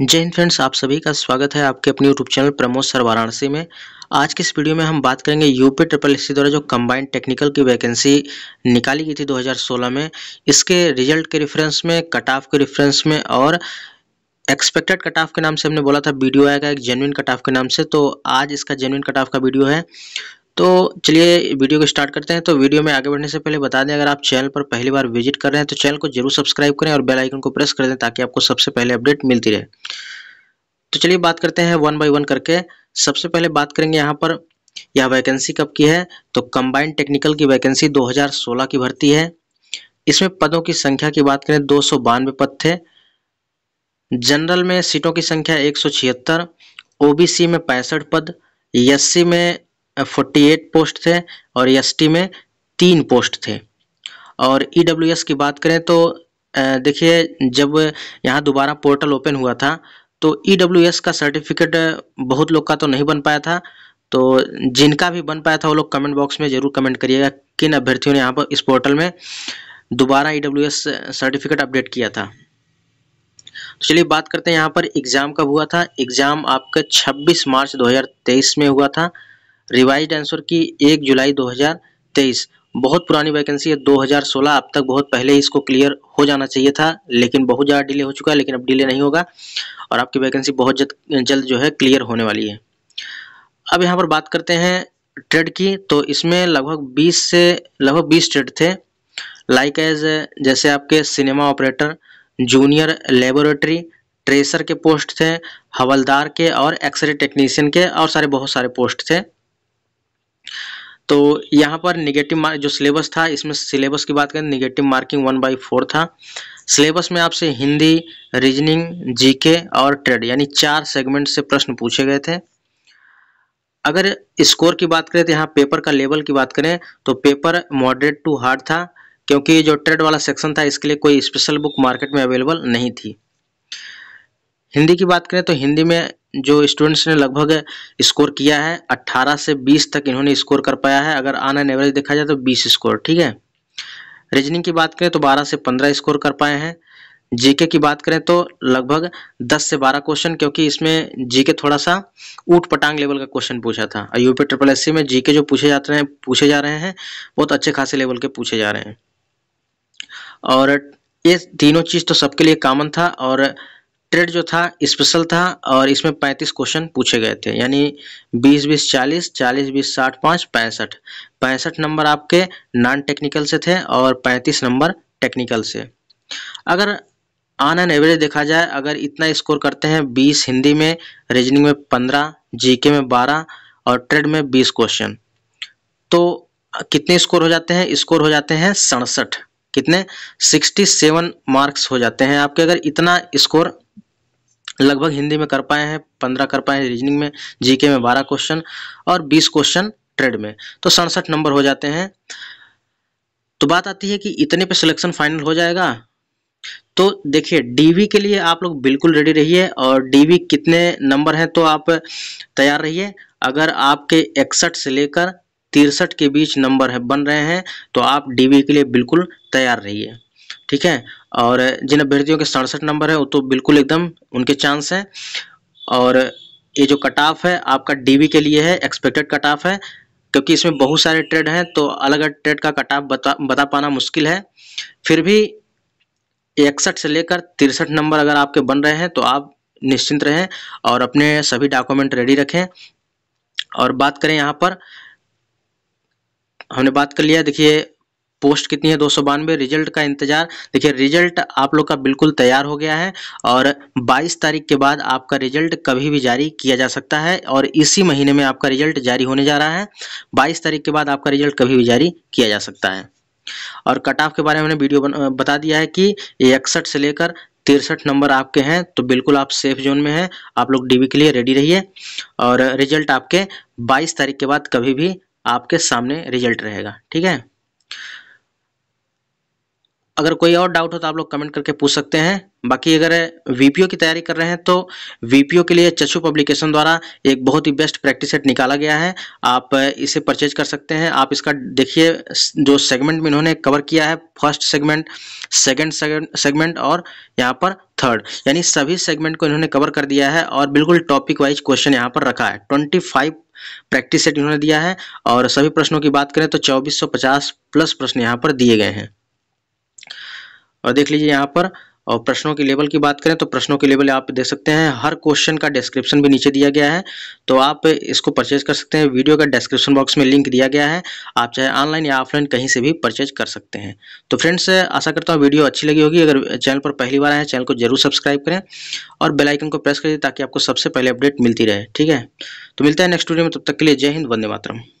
जय हिंद फ्रेंड्स आप सभी का स्वागत है आपके अपने YouTube channel Pramod sir Varanasi में आज के इस वीडियो में हम बात करेंगे यूपी ट्रिपल एस द्वारा जो कंबाइंड टेक्निकल की वैकेंसी निकाली गई थी 2016 में इसके रिजल्ट के रेफरेंस में कट ऑफ के रेफरेंस में और एक्सपेक्टेड कट ऑफ के नाम से हमने बोला था वीडियो आएगा एक जेनविन कट ऑफ के नाम से तो आज इसका जेनविन कट ऑफ का वीडियो है तो चलिए वीडियो को स्टार्ट करते हैं तो वीडियो में आगे बढ़ने से पहले बता दें अगर आप चैनल पर पहली बार विजिट कर रहे हैं तो चैनल को जरूर सब्सक्राइब करें और बेल आइकन को प्रेस कर दें ताकि आपको सबसे पहले अपडेट मिलती रहे तो चलिए बात करते हैं वन बाई वन करके सबसे पहले बात करेंगे यहाँ पर यह वैकेंसी कब की है तो कंबाइंड टेक्निकल की वैकेंसी सोलह की भर्ती है इसमें पदों की संख्या की बात करें दो पद थे जनरल में सीटों की संख्या एक सौ ओबीसी में पैंसठ पद एससी में फोर्टी एट पोस्ट थे और एस में तीन पोस्ट थे और ई e की बात करें तो देखिए जब यहाँ दोबारा पोर्टल ओपन हुआ था तो ई e का सर्टिफिकेट बहुत लोग का तो नहीं बन पाया था तो जिनका भी बन पाया था वो लोग कमेंट बॉक्स में जरूर कमेंट करिएगा किन अभ्यर्थियों ने यहाँ पर इस पोर्टल में दोबारा ई सर्टिफिकेट अपडेट किया था तो चलिए बात करते हैं यहाँ पर एग्ज़ाम कब हुआ था एग्ज़ाम आपका 26 मार्च 2023 में हुआ था रिवाइज आंसर की एक जुलाई 2023 बहुत पुरानी वैकेंसी है 2016 अब तक बहुत पहले ही इसको क्लियर हो जाना चाहिए था लेकिन बहुत ज़्यादा डिले हो चुका है लेकिन अब डिले नहीं होगा और आपकी वैकेंसी बहुत जल्द जल्द जो है क्लियर होने वाली है अब यहाँ पर बात करते हैं ट्रेड की तो इसमें लगभग 20 से लगभग 20 ट्रेड थे लाइक एज जैसे आपके cinema operator junior laboratory tracer के पोस्ट थे हवलदार के और एक्सरे टेक्नीशियन के और सारे बहुत सारे पोस्ट थे तो यहाँ पर निगेटिव मार्क जो सिलेबस था इसमें सिलेबस की बात करें negative marking one by four था सिलेबस में आपसे हिंदी रीजनिंग जीके और ट्रेड यानी चार सेगमेंट से प्रश्न पूछे गए थे अगर स्कोर की बात करें तो यहाँ पेपर का लेवल की बात करें तो पेपर मॉडरेट टू हार्ड था क्योंकि जो ट्रेड वाला सेक्शन था इसके लिए कोई स्पेशल बुक मार्केट में अवेलेबल नहीं थी हिंदी की बात करें तो हिंदी में जो स्टूडेंट्स ने लगभग स्कोर किया है 18 से 20 तक इन्होंने स्कोर कर पाया है अगर आन एन एवरेज देखा जाए तो 20 स्कोर ठीक है रीजनिंग की बात करें तो 12 से 15 स्कोर कर पाए हैं जीके की बात करें तो लगभग 10 से 12 क्वेश्चन क्योंकि इसमें जीके थोड़ा सा ऊट पटांग लेवल का क्वेश्चन पूछा था यूपी ट्रिपल एस में जीके जो पूछे जाते हैं पूछे जा रहे हैं बहुत अच्छे खासे लेवल के पूछे जा रहे हैं और ये तीनों चीज़ तो सबके लिए कॉमन था और ट्रेड जो था स्पेशल था और इसमें 35 क्वेश्चन पूछे गए थे यानी 20 20 40 40 20 60 पाँच पैंसठ पैंसठ नंबर आपके नॉन टेक्निकल से थे और 35 नंबर टेक्निकल से अगर ऑन एन एवरेज देखा जाए अगर इतना स्कोर करते हैं 20 हिंदी में रीजनिंग में 15 जीके में 12 और ट्रेड में 20 क्वेश्चन तो कितने स्कोर हो जाते हैं स्कोर हो जाते हैं सड़सठ कितने 67 मार्क्स हो जाते हैं आपके अगर इतना स्कोर लगभग हिंदी में कर पाए हैं पंद्रह कर पाए हैं रीजनिंग में जीके में बारह क्वेश्चन और बीस क्वेश्चन ट्रेड में तो सड़सठ नंबर हो जाते हैं तो बात आती है कि इतने पे सिलेक्शन फाइनल हो जाएगा तो देखिए डीवी के लिए आप लोग बिल्कुल रेडी रहिए और डीवी कितने नंबर हैं तो आप तैयार रहिए अगर आपके इकसठ से लेकर तिरसठ के बीच नंबर है बन रहे हैं तो आप डीवी के लिए बिल्कुल तैयार रहिए ठीक है और जिन अभ्यर्थियों के सड़सठ नंबर है वो तो बिल्कुल एकदम उनके चांस हैं और ये जो कट ऑफ है आपका डीबी के लिए है एक्सपेक्टेड कट ऑफ है क्योंकि इसमें बहुत सारे ट्रेड हैं तो अलग अलग ट्रेड का कट ऑफ बता बता पाना मुश्किल है फिर भी इकसठ से लेकर तिरसठ नंबर अगर आपके बन रहे हैं तो आप निश्चिंत रहें और अपने सभी डॉक्यूमेंट रेडी रखें और बात करें यहाँ पर हमने बात कर लिया देखिए पोस्ट कितनी है दो रिजल्ट का इंतजार देखिए रिजल्ट आप लोग का बिल्कुल तैयार हो गया है और 22 तारीख के बाद आपका रिजल्ट कभी भी जारी किया जा सकता है और इसी महीने में आपका रिजल्ट जारी होने जा रहा है 22 तारीख के बाद आपका रिजल्ट कभी भी जारी किया जा सकता है और कट ऑफ के बारे में वीडियो बता दिया है कि इकसठ से लेकर तिरसठ नंबर आपके हैं तो बिल्कुल आप सेफ जोन में हैं आप लोग डीबी के लिए रेडी रहिए और रिजल्ट आपके 22 तारीख के बाद कभी भी आपके सामने रिजल्ट रहेगा ठीक है अगर कोई और डाउट हो तो आप लोग कमेंट करके पूछ सकते हैं बाकी अगर वीपीओ की तैयारी कर रहे हैं तो वीपीओ के लिए चचू पब्लिकेशन द्वारा एक बहुत ही बेस्ट प्रैक्टिस सेट निकाला गया है आप इसे परचेज कर सकते हैं आप इसका देखिए जो सेगमेंट में इन्होंने कवर किया है फर्स्ट सेगमेंट सेकेंड सेगमेंट और यहाँ पर थर्ड यानी सभी सेगमेंट को इन्होंने कवर कर दिया है और बिल्कुल टॉपिक वाइज क्वेश्चन यहाँ पर रखा है ट्वेंटी फाइव प्रैक्टिस सेट इन्होंने दिया है और सभी प्रश्नों की बात करें तो 2450 प्लस प्रश्न यहाँ पर दिए गए हैं और देख लीजिए यहाँ पर और प्रश्नों के लेवल की बात करें तो प्रश्नों के लेवल आप देख सकते हैं हर क्वेश्चन का डिस्क्रिप्शन भी नीचे दिया गया है तो आप इसको परचेज कर सकते हैं वीडियो का डिस्क्रिप्शन बॉक्स में लिंक दिया गया है आप चाहे ऑनलाइन या ऑफलाइन कहीं से भी परचेज कर सकते हैं तो फ्रेंड्स आशा करता हूँ वीडियो अच्छी लगी होगी अगर चैनल पर पहली बार आए चैनल को जरूर सब्सक्राइब करें और बेलाइकन को प्रेस करिए ताकि आपको सबसे पहले अपडेट मिलती रहे ठीक है तो मिलता है नेक्स्ट वीडियो में तब तक के लिए जय हिंद वंदे मातरम